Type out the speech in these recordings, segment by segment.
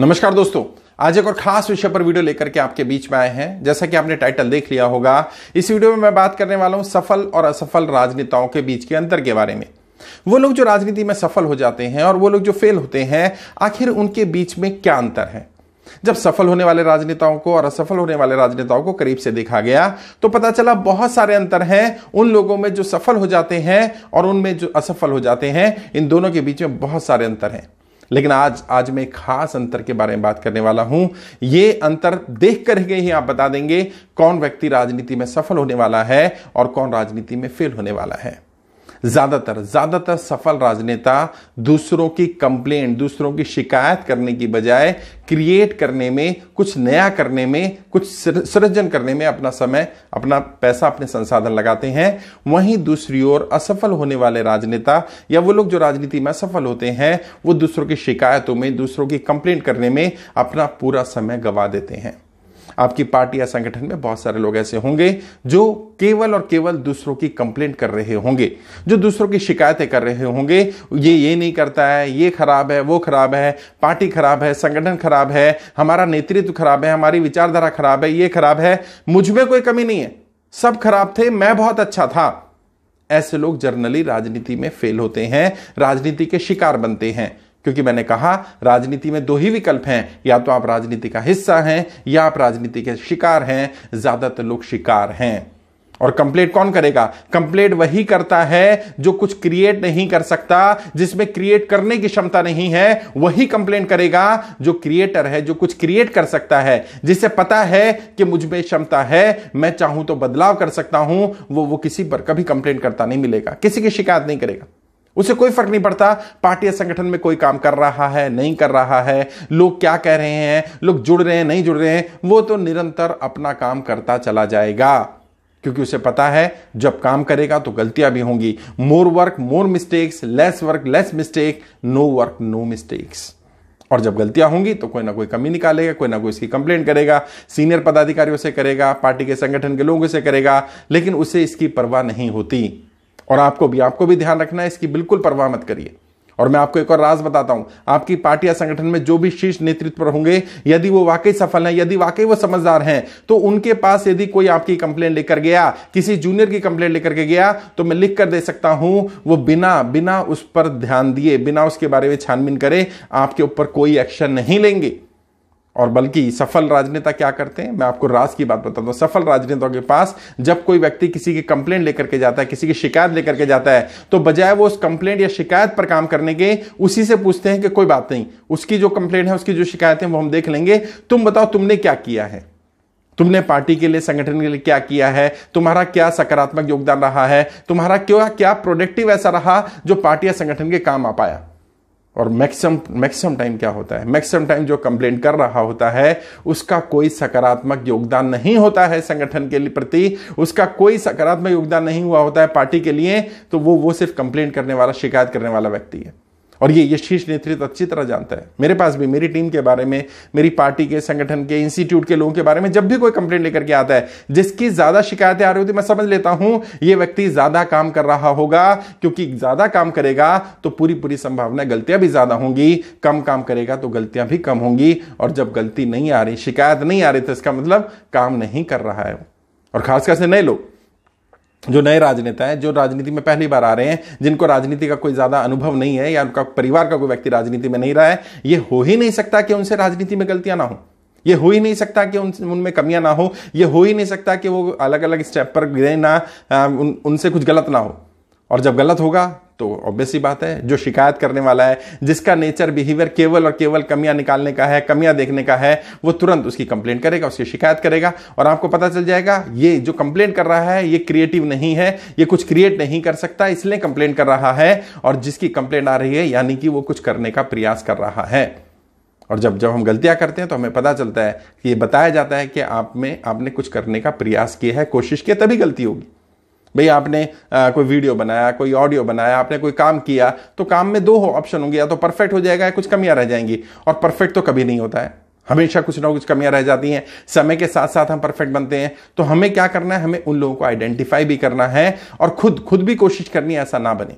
नमस्कार दोस्तों आज एक और खास विषय पर वीडियो लेकर के आपके बीच में आए हैं जैसा कि आपने टाइटल देख लिया होगा इस वीडियो में मैं बात करने वाला हूं सफल और असफल राजनेताओं के बीच के अंतर के बारे में वो लोग जो राजनीति में सफल हो जाते हैं और वो लोग जो फेल होते हैं आखिर उनके बीच में क्या अंतर है जब सफल होने वाले राजनेताओं को और असफल होने वाले राजनेताओं को करीब से देखा गया तो पता चला बहुत सारे अंतर हैं उन लोगों में जो सफल हो जाते हैं और उनमें जो असफल हो जाते हैं इन दोनों के बीच में बहुत सारे अंतर हैं लेकिन आज आज मैं खास अंतर के बारे में बात करने वाला हूं ये अंतर देख कर ही आप बता देंगे कौन व्यक्ति राजनीति में सफल होने वाला है और कौन राजनीति में फेल होने वाला है ज्यादातर ज्यादातर सफल राजनेता दूसरों की कंप्लेंट दूसरों की शिकायत करने की बजाय क्रिएट करने में कुछ नया करने में कुछ सृजन करने में अपना समय अपना पैसा अपने संसाधन लगाते हैं वहीं दूसरी ओर असफल होने वाले राजनेता या वो लोग जो राजनीति में असफल होते हैं वो दूसरों की शिकायतों में दूसरों की कंप्लेंट करने में अपना पूरा समय गवा देते हैं आपकी पार्टी या संगठन में बहुत सारे लोग ऐसे होंगे जो केवल और केवल दूसरों की कंप्लेंट कर रहे होंगे जो दूसरों की शिकायतें कर रहे होंगे ये ये नहीं करता है ये खराब है वो खराब है पार्टी खराब है संगठन खराब है हमारा नेतृत्व खराब है हमारी विचारधारा खराब है ये खराब है मुझ में कोई कमी नहीं है सब खराब थे मैं बहुत अच्छा था ऐसे लोग जर्नली राजनीति में फेल होते हैं राजनीति के शिकार बनते हैं क्योंकि मैंने कहा राजनीति में दो ही विकल्प हैं या तो आप राजनीति का हिस्सा हैं या आप राजनीति के शिकार हैं ज्यादातर लोग शिकार हैं और कंप्लेट कौन करेगा कंप्लेट वही करता है जो कुछ क्रिएट नहीं कर सकता जिसमें क्रिएट करने की क्षमता नहीं है वही कंप्लेंट करेगा जो क्रिएटर है जो कुछ क्रिएट कर सकता है जिसे पता है कि मुझ में क्षमता है मैं चाहूं तो बदलाव कर सकता हूं वो वो किसी पर कभी कंप्लेंट करता नहीं मिलेगा किसी की शिकायत नहीं करेगा उसे कोई फर्क नहीं पड़ता पार्टी या संगठन में कोई काम कर रहा है नहीं कर रहा है लोग क्या कह रहे हैं लोग जुड़ रहे हैं नहीं जुड़ रहे हैं वो तो निरंतर अपना काम करता चला जाएगा क्योंकि उसे पता है जब काम करेगा तो गलतियां भी होंगी more work more mistakes less work less mistake no work no mistakes और जब गलतियां होंगी तो कोई ना कोई कमी निकालेगा कोई ना कोई इसकी कंप्लेंट करेगा सीनियर पदाधिकारियों से करेगा पार्टी के संगठन के लोगों से करेगा लेकिन उसे इसकी परवाह नहीं होती और आपको भी आपको भी ध्यान रखना है इसकी बिल्कुल परवाह मत करिए और मैं आपको एक और राज बताता हूं आपकी पार्टी या संगठन में जो भी शीर्ष नेतृत्व पर होंगे यदि वो वाकई सफल हैं यदि वाकई वो समझदार हैं तो उनके पास यदि कोई आपकी कंप्लेंट लेकर गया किसी जूनियर की कंप्लेंट लेकर के गया तो मैं लिख कर दे सकता हूं वो बिना बिना उस पर ध्यान दिए बिना उसके बारे में छानबीन करे आपके ऊपर कोई एक्शन नहीं लेंगे और बल्कि सफल राजनेता क्या करते हैं मैं आपको राज की बात बताता हूं सफल राजनेताओं के पास जब कोई व्यक्ति किसी की कंप्लेंट लेकर के जाता है किसी की शिकायत लेकर के जाता है तो बजाय वो उस कंप्लेंट या शिकायत पर काम करने के उसी से पूछते हैं कि कोई बात नहीं उसकी जो कंप्लेंट है उसकी जो शिकायत है वो हम देख लेंगे तुम बताओ तुमने क्या किया है तुमने पार्टी के लिए संगठन के लिए क्या किया है तुम्हारा क्या सकारात्मक योगदान रहा है तुम्हारा क्या क्या प्रोडक्टिव ऐसा रहा जो पार्टी या संगठन के काम आ पाया और मैक्सिमम मैक्सिमम टाइम क्या होता है मैक्सिमम टाइम जो कंप्लेंट कर रहा होता है उसका कोई सकारात्मक योगदान नहीं होता है संगठन के प्रति उसका कोई सकारात्मक योगदान नहीं हुआ होता है पार्टी के लिए तो वो वो सिर्फ कंप्लेंट करने वाला शिकायत करने वाला व्यक्ति है और ये ये शीर्ष नेतृत्व अच्छी तरह जानता है मेरे पास भी मेरी टीम के बारे में मेरी पार्टी के संगठन के इंस्टीट्यूट के लोगों के बारे में जब भी कोई कंप्लेंट लेकर के आता है जिसकी ज्यादा शिकायतें आ रही होती मैं समझ लेता हूं ये व्यक्ति ज्यादा काम कर रहा होगा क्योंकि ज्यादा काम करेगा तो पूरी पूरी संभावना गलतियां भी ज्यादा होंगी कम काम करेगा तो गलतियां भी कम होंगी और जब गलती नहीं आ रही शिकायत नहीं आ रही तो इसका मतलब काम नहीं कर रहा है और खासकर से नए लोग जो नए राजनेता हैं जो राजनीति में पहली बार आ रहे हैं जिनको राजनीति का कोई ज़्यादा अनुभव नहीं है या उनका परिवार का कोई व्यक्ति राजनीति में नहीं रहा है ये हो ही नहीं सकता कि उनसे राजनीति में गलतियां ना हो ये हो ही नहीं सकता कि उनमें कमियां ना हो ये हो ही नहीं सकता कि वो अलग अलग स्टेप पर गिरे ना उन, उनसे कुछ गलत ना हो और जब गलत होगा तो ऑब्वियस ही बात है जो शिकायत करने वाला है जिसका नेचर बिहेवियर केवल और केवल कमियां निकालने का है कमियां देखने का है वो तुरंत उसकी कंप्लेंट करेगा उसकी शिकायत करेगा और आपको पता चल जाएगा ये जो कंप्लेंट कर रहा है ये क्रिएटिव नहीं है ये कुछ क्रिएट नहीं कर सकता इसलिए कंप्लेंट कर रहा है और जिसकी कंप्लेंट आ रही है यानी कि वो कुछ करने का प्रयास कर रहा है और जब जब हम गलतियां करते हैं तो हमें पता चलता है कि ये बताया जाता है कि आप में आपने कुछ करने का प्रयास किया है कोशिश किया तभी गलती होगी भाई आपने आ, कोई वीडियो बनाया कोई ऑडियो बनाया आपने कोई काम किया तो काम में दो ऑप्शन होंगे या तो परफेक्ट हो जाएगा या कुछ कमियां रह जाएंगी और परफेक्ट तो कभी नहीं होता है हमेशा कुछ ना कुछ कमियां रह जाती हैं समय के साथ साथ हम परफेक्ट बनते हैं तो हमें क्या करना है हमें उन लोगों को आइडेंटिफाई भी करना है और खुद खुद भी कोशिश करनी है ऐसा ना बने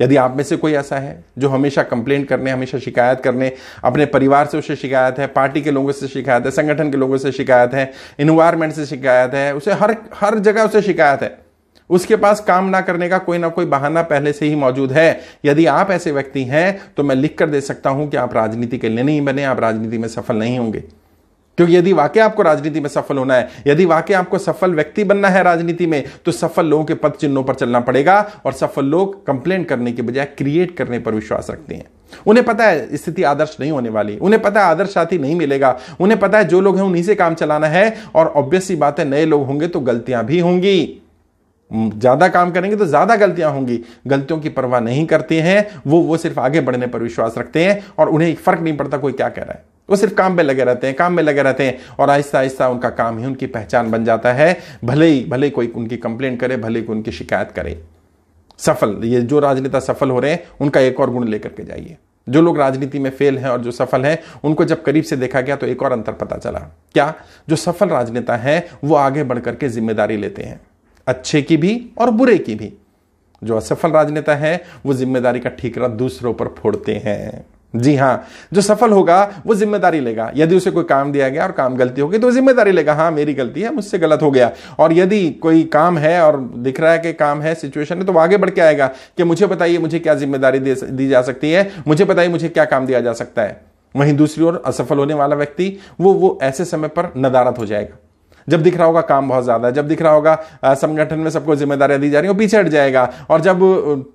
यदि आप में से कोई ऐसा है जो हमेशा कंप्लेंट करने हमेशा शिकायत करने अपने परिवार से उसे शिकायत है पार्टी के लोगों से शिकायत है संगठन के लोगों से शिकायत है इन्वायरमेंट से शिकायत है उसे हर हर जगह उसे शिकायत है उसके पास काम ना करने का कोई ना कोई बहाना पहले से ही मौजूद है यदि आप ऐसे व्यक्ति हैं तो मैं लिख कर दे सकता हूं कि आप राजनीति के लिए नहीं बने आप राजनीति में सफल नहीं होंगे क्योंकि यदि वाकई आपको राजनीति में सफल होना है यदि वाकई आपको सफल व्यक्ति बनना है राजनीति में तो सफल लोगों के पद चिन्हों पर चलना पड़ेगा और सफल लोग कंप्लेन करने के बजाय क्रिएट करने पर विश्वास रखते हैं उन्हें पता है स्थिति आदर्श नहीं होने वाली उन्हें पता है आदर्श साथी नहीं मिलेगा उन्हें पता है जो लोग हैं उन्हीं से काम चलाना है और ऑब्वियसली बात है नए लोग होंगे तो गलतियां भी होंगी ज़्यादा काम करेंगे तो ज़्यादा गलतियां होंगी गलतियों की परवाह नहीं करते हैं वो वो सिर्फ आगे बढ़ने पर विश्वास रखते हैं और उन्हें फ़र्क नहीं पड़ता कोई क्या कह रहा है वो सिर्फ काम में लगे रहते हैं काम में लगे रहते हैं और आहिस्ता आहिस्ता उनका काम ही उनकी पहचान बन जाता है भले ही भले ही कोई उनकी कंप्लेन करे भले कोई उनकी शिकायत करे सफल ये जो राजनेता सफल हो रहे हैं उनका एक और गुण लेकर के जाइए जो लोग राजनीति में फेल हैं और जो सफल हैं उनको जब करीब से देखा गया तो एक और अंतर पता चला क्या जो सफल राजनेता हैं वो आगे बढ़ करके जिम्मेदारी लेते हैं अच्छे की भी और बुरे की भी जो असफल राजनेता है वो जिम्मेदारी का ठीकरा दूसरों पर फोड़ते हैं जी हाँ जो सफल होगा वो जिम्मेदारी लेगा यदि उसे कोई काम दिया गया और काम गलती होगी तो जिम्मेदारी लेगा हाँ मेरी गलती है मुझसे गलत हो गया और यदि कोई काम है और दिख रहा है कि काम है सिचुएशन है तो आगे बढ़ के आएगा कि मुझे बताइए मुझे क्या जिम्मेदारी दी जा सकती है मुझे बताइए मुझे क्या काम दिया जा सकता है वहीं दूसरी ओर असफल होने वाला व्यक्ति वो वो ऐसे समय पर नदारत हो जाएगा जब दिख रहा होगा काम बहुत ज़्यादा जब दिख रहा होगा संगठन में सबको जिम्मेदारियां दी जा रही हैं पीछे हट जाएगा और जब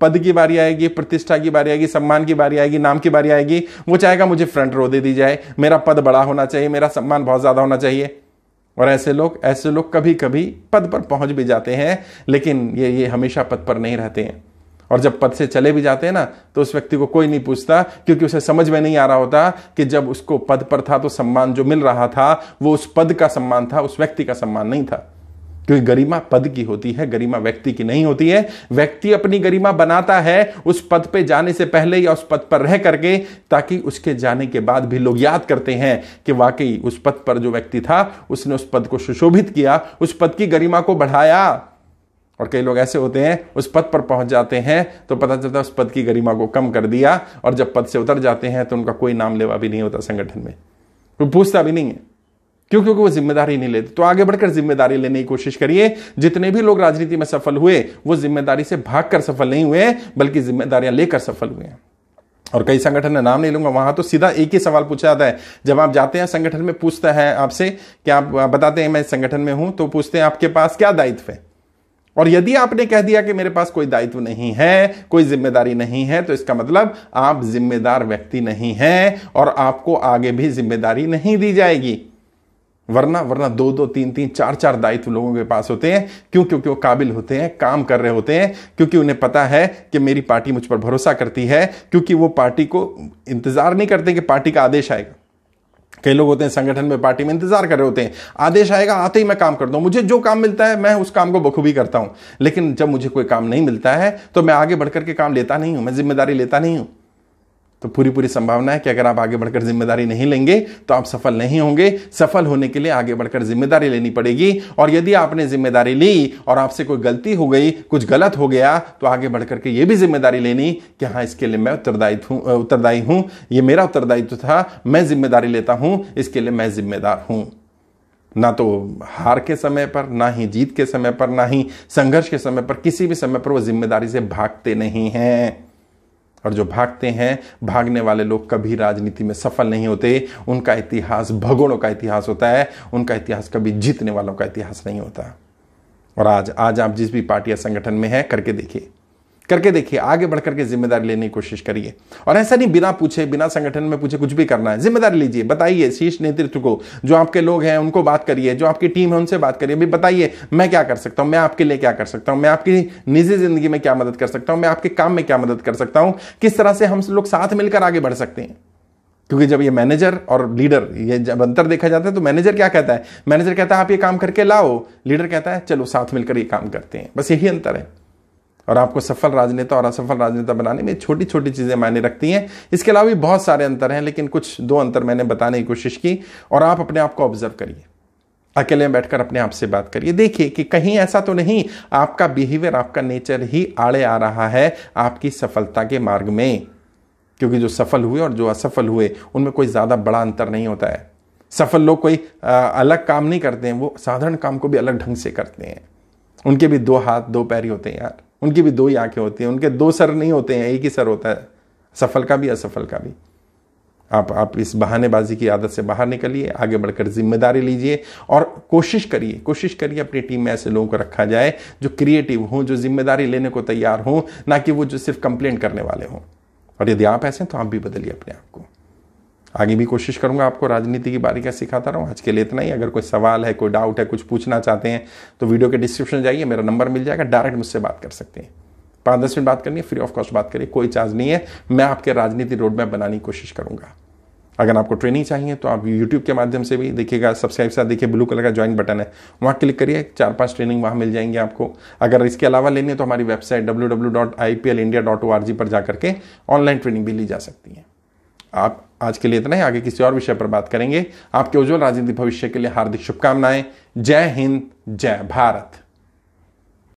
पद की बारी आएगी प्रतिष्ठा की बारी आएगी सम्मान की बारी आएगी नाम की बारी आएगी वो चाहेगा मुझे फ्रंट रो दे दी जाए मेरा पद बड़ा होना चाहिए मेरा सम्मान बहुत ज़्यादा होना चाहिए और ऐसे लोग ऐसे लोग कभी कभी पद पर पहुंच भी जाते हैं लेकिन ये ये हमेशा पद पर नहीं रहते हैं और जब पद से चले भी जाते हैं ना तो उस व्यक्ति को कोई नहीं पूछता क्योंकि उसे समझ में नहीं आ रहा होता कि जब उसको पद पर था तो सम्मान जो मिल रहा था वो उस पद का सम्मान था उस व्यक्ति का सम्मान नहीं था क्योंकि गरिमा पद की होती है गरिमा व्यक्ति की नहीं होती है व्यक्ति अपनी गरिमा बनाता है उस पद पे जाने से पहले या उस पद पर रह करके ताकि उसके जाने के बाद भी लोग याद करते हैं कि वाकई उस पद पर जो व्यक्ति था उसने उस पद को सुशोभित किया उस पद की गरिमा को बढ़ाया और कई लोग ऐसे होते हैं उस पद पर पहुंच जाते हैं तो पता चलता है उस पद की गरिमा को कम कर दिया और जब पद से उतर जाते हैं तो उनका कोई नाम लेवा भी नहीं होता संगठन में वो पूछता भी नहीं है क्यों क्योंकि वो जिम्मेदारी नहीं लेते तो आगे बढ़कर जिम्मेदारी लेने की कोशिश करिए जितने भी लोग राजनीति में सफल हुए वो जिम्मेदारी से भागकर सफल नहीं हुए बल्कि जिम्मेदारियां लेकर सफल हुए हैं और कई संगठन में नाम नहीं लूंगा वहां तो सीधा एक ही सवाल पूछा जाता है जब आप जाते हैं संगठन में पूछता है आपसे कि आप बताते हैं मैं संगठन में हूं तो पूछते हैं आपके पास क्या दायित्व है और यदि आपने कह दिया कि मेरे पास कोई दायित्व नहीं है कोई जिम्मेदारी नहीं है तो इसका मतलब आप जिम्मेदार व्यक्ति नहीं हैं और आपको आगे भी जिम्मेदारी नहीं दी जाएगी वरना वरना दो दो तीन तीन चार चार दायित्व लोगों के पास होते हैं क्यों क्योंकि वो काबिल होते हैं काम कर रहे होते हैं क्योंकि उन्हें पता है कि मेरी पार्टी मुझ पर भरोसा करती है क्योंकि वो पार्टी को इंतजार नहीं करते कि पार्टी का आदेश आएगा कई लोग होते हैं संगठन में पार्टी में इंतजार कर रहे होते हैं आदेश आएगा आते ही मैं काम करता हूं मुझे जो काम मिलता है मैं उस काम को बखूबी करता हूं लेकिन जब मुझे कोई काम नहीं मिलता है तो मैं आगे बढ़कर के काम लेता नहीं हूं मैं जिम्मेदारी लेता नहीं हूँ तो पूरी पूरी संभावना है कि अगर आप आगे बढ़कर जिम्मेदारी नहीं लेंगे तो आप सफल नहीं होंगे सफल होने के लिए आगे बढ़कर जिम्मेदारी लेनी पड़ेगी और यदि आपने जिम्मेदारी ली और आपसे कोई गलती हो गई कुछ गलत हो गया तो आगे बढ़कर के ये भी जिम्मेदारी लेनी कि हाँ इसके लिए मैं उत्तरदायित्व हूँ उत्तरदायी हूँ ये मेरा उत्तरदायित्व था मैं जिम्मेदारी लेता हूँ इसके लिए मैं जिम्मेदार हूँ ना तो हार के समय पर ना ही जीत के समय पर ना ही संघर्ष के समय पर किसी भी समय पर वो जिम्मेदारी से भागते नहीं हैं और जो भागते हैं भागने वाले लोग कभी राजनीति में सफल नहीं होते उनका इतिहास भगोड़ों का इतिहास होता है उनका इतिहास कभी जीतने वालों का इतिहास नहीं होता और आज आज आप जिस भी पार्टी या संगठन में हैं करके देखिए करके देखिए आगे बढ़ करके जिम्मेदारी लेने की कोशिश करिए और ऐसा नहीं बिना पूछे बिना संगठन में पूछे कुछ भी करना है जिम्मेदारी लीजिए बताइए शीर्ष नेतृत्व को जो आपके लोग हैं उनको बात करिए जो आपकी टीम है उनसे बात करिए भी बताइए मैं क्या कर सकता हूं मैं आपके लिए क्या कर सकता हूं मैं आपकी निजी जिंदगी में क्या मदद कर सकता हूं मैं आपके काम में क्या मदद कर सकता हूं किस तरह से हम लोग साथ मिलकर आगे बढ़ सकते हैं क्योंकि जब ये मैनेजर और लीडर ये जब अंतर देखा जाता है तो मैनेजर क्या कहता है मैनेजर कहता है आप ये काम करके लाओ लीडर कहता है चलो साथ मिलकर ये काम करते हैं बस यही अंतर है और आपको सफल राजनेता और असफल राजनेता बनाने में छोटी छोटी चीज़ें मायने रखती हैं इसके अलावा भी बहुत सारे अंतर हैं लेकिन कुछ दो अंतर मैंने बताने की कोशिश की और आप अपने आप को ऑब्जर्व करिए अकेले में बैठकर अपने आप से बात करिए देखिए कि कहीं ऐसा तो नहीं आपका बिहेवियर आपका नेचर ही आड़े आ रहा है आपकी सफलता के मार्ग में क्योंकि जो सफल हुए और जो असफल हुए उनमें कोई ज़्यादा बड़ा अंतर नहीं होता है सफल लोग कोई अलग काम नहीं करते हैं वो साधारण काम को भी अलग ढंग से करते हैं उनके भी दो हाथ दो पैर ही होते हैं यार उनकी भी दो ही आंखें होती हैं उनके दो सर नहीं होते हैं एक ही सर होता है सफल का भी असफल का भी आप आप इस बहानेबाजी की आदत से बाहर निकलिए आगे बढ़कर जिम्मेदारी लीजिए और कोशिश करिए कोशिश करिए अपनी टीम में ऐसे लोगों को रखा जाए जो क्रिएटिव हों जो जिम्मेदारी लेने को तैयार हों ना कि वो जो सिर्फ कंप्लेंट करने वाले हों और यदि आप ऐसे हैं तो आप भी बदलिए अपने आप को आगे भी कोशिश करूंगा आपको राजनीति की बारीकियां सिखाता रहूं आज के लिए इतना ही अगर कोई सवाल है कोई डाउट है कुछ पूछना चाहते हैं तो वीडियो के डिस्क्रिप्शन जाइए मेरा नंबर मिल जाएगा डायरेक्ट मुझसे बात कर सकते हैं पाँच दस मिनट बात करनी है फ्री ऑफ कॉस्ट बात करिए कोई चार्ज नहीं है मैं आपके राजनीति रोड मैप बनाने की कोशिश करूंगा अगर आपको ट्रेनिंग चाहिए तो आप यूट्यूब के माध्यम से भी देखिएगा सब्सक्राइब साथ देखिए ब्लू कलर का ज्वाइन बटन है वहाँ क्लिक करिए चार पांच ट्रेनिंग वहाँ मिल जाएंगे आपको अगर इसके अलावा लेनी है तो हमारी वेबसाइट डब्ल्यू पर जाकर के ऑनलाइन ट्रेनिंग भी ली जा सकती है आप आज के लिए इतना ही आगे किसी और विषय पर बात करेंगे आपके उज्जवल राजनीतिक भविष्य के लिए हार्दिक शुभकामनाएं जय हिंद जय भारत